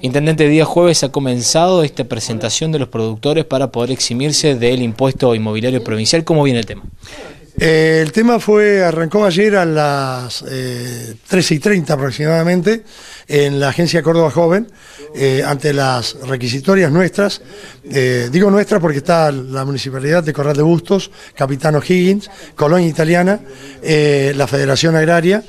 Intendente Díaz Jueves ha comenzado esta presentación de los productores para poder eximirse del impuesto inmobiliario provincial. ¿Cómo viene el tema? Eh, el tema fue, arrancó ayer a las 13.30 eh, y 30 aproximadamente en la Agencia Córdoba Joven, eh, ante las requisitorias nuestras, digo nuestras porque está la Municipalidad de Corral de Bustos, Capitano Higgins, Colonia Italiana, la Federación Agraria,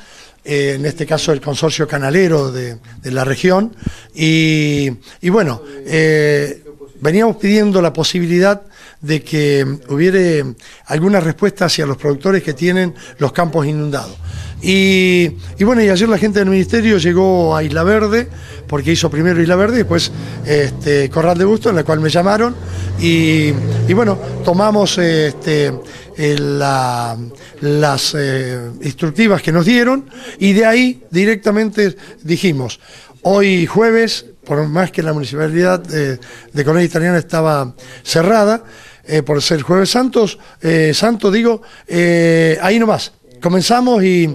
eh, en este caso el consorcio canalero de, la región, y, y bueno, eh, veníamos pidiendo la posibilidad de que hubiere alguna respuesta hacia los productores que tienen los campos inundados. Y, bueno, y ayer la gente del ministerio llegó a Isla Verde, porque hizo primero Isla Verde y después este, Corral de Busto, en la cual me llamaron. Y, bueno, tomamos este, eh, la, las eh, instructivas que nos dieron y de ahí directamente dijimos, hoy jueves, por más que la municipalidad eh, de, de Italiana estaba cerrada, eh, por ser Jueves Santos, eh, Santo digo, eh, ahí nomás. Comenzamos y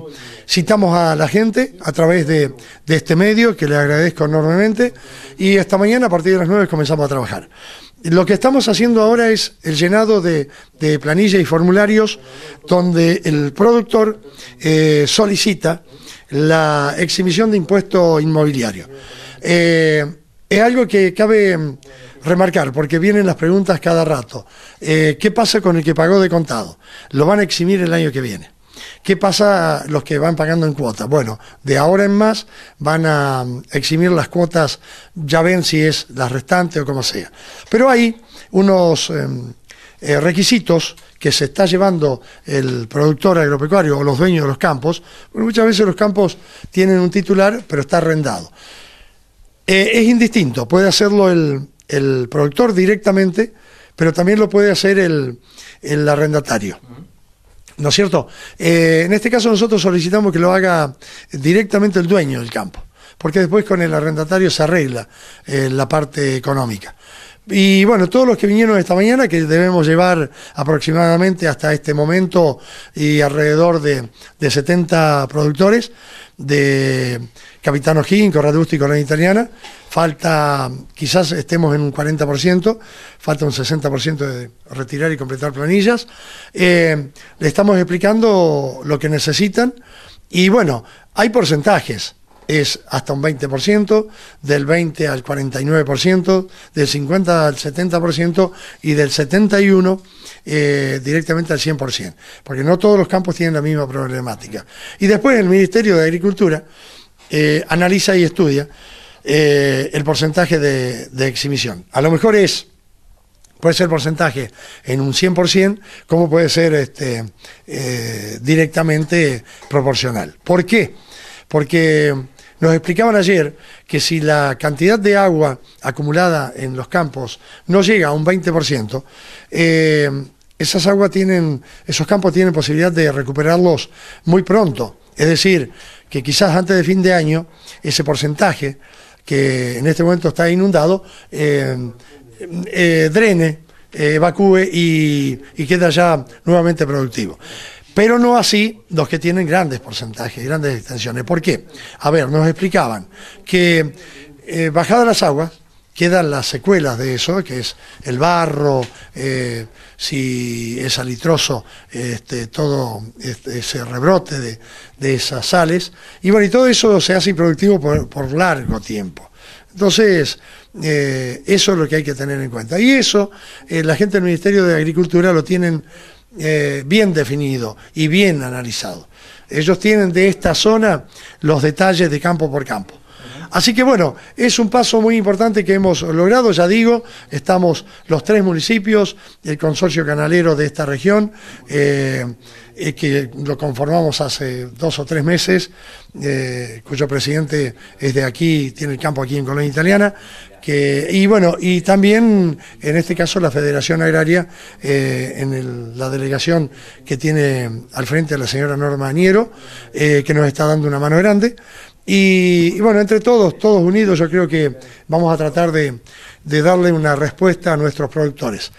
citamos a la gente a través de, este medio, que le agradezco enormemente, y esta mañana a partir de las 9 comenzamos a trabajar. Lo que estamos haciendo ahora es el llenado de, de planillas y formularios donde el productor solicita la exhibición de impuesto inmobiliario. es algo que cabe remarcar, porque vienen las preguntas cada rato. Eh, ¿Qué pasa con el que pagó de contado? Lo van a eximir el año que viene. ¿Qué pasa los que van pagando en cuotas? Bueno, de ahora en más van a mm, eximir las cuotas, ya ven si es la restante o como sea. Pero hay unos em, eh, requisitos que se está llevando el productor agropecuario o los dueños de los campos, porque muchas veces los campos tienen un titular, pero está arrendado. Eh, es indistinto, puede hacerlo el, el productor directamente, pero también lo puede hacer el, el arrendatario. ¿No es cierto? Eh, en este caso nosotros solicitamos que lo haga directamente el dueño del campo, porque después con el arrendatario se arregla eh, la parte económica. Y bueno, todos los que vinieron esta mañana, que debemos llevar aproximadamente hasta este momento y alrededor de, de 70 productores de Capitano Gin, Corradusti y Corona Italiana, falta, quizás estemos en un 40%, falta un 60% de retirar y completar planillas. Eh, le estamos explicando lo que necesitan y bueno, hay porcentajes es hasta un 20%, del 20 al 49%, del 50 al 70% y del 71 eh, directamente al 100%, porque no todos los campos tienen la misma problemática. Y después el Ministerio de Agricultura eh, analiza y estudia eh, el porcentaje de, exhibición. A lo mejor es puede ser porcentaje en un 100%, como puede ser este, directamente proporcional. ¿Por qué? Porque nos explicaban ayer que si la cantidad de agua acumulada en los campos no llega a un 20%, eh, esas tienen, esos campos tienen posibilidad de recuperarlos muy pronto. Es decir, que quizás antes de fin de año ese porcentaje que en este momento está inundado eh, eh, drene, evacúe y, y queda ya nuevamente productivo. Pero no así los que tienen grandes porcentajes, grandes extensiones. ¿Por qué? A ver, nos explicaban que eh, bajadas las aguas, quedan las secuelas de eso, que es el barro, eh, si es alitroso, este, todo este, ese rebrote de, esas sales. Y bueno, y todo eso se hace improductivo por, largo tiempo. Entonces, eh, eso es lo que hay que tener en cuenta. Y eso, la gente del Ministerio de Agricultura lo tienen eh, bien definido y bien analizado. Ellos tienen de esta zona los detalles de campo por campo. Así que bueno, es un paso muy importante que hemos logrado, ya digo, estamos los tres municipios, el consorcio canalero de esta región, eh, eh, que lo conformamos hace dos o tres meses, cuyo presidente es de aquí, tiene el campo aquí en Colonia Italiana, y bueno, y también en este caso la Federación Agraria, eh, en la delegación que tiene al frente la señora Norma Añero, eh, que nos está dando una mano grande. Y, bueno, entre todos, todos unidos, yo creo que vamos a tratar de darle una respuesta a nuestros productores.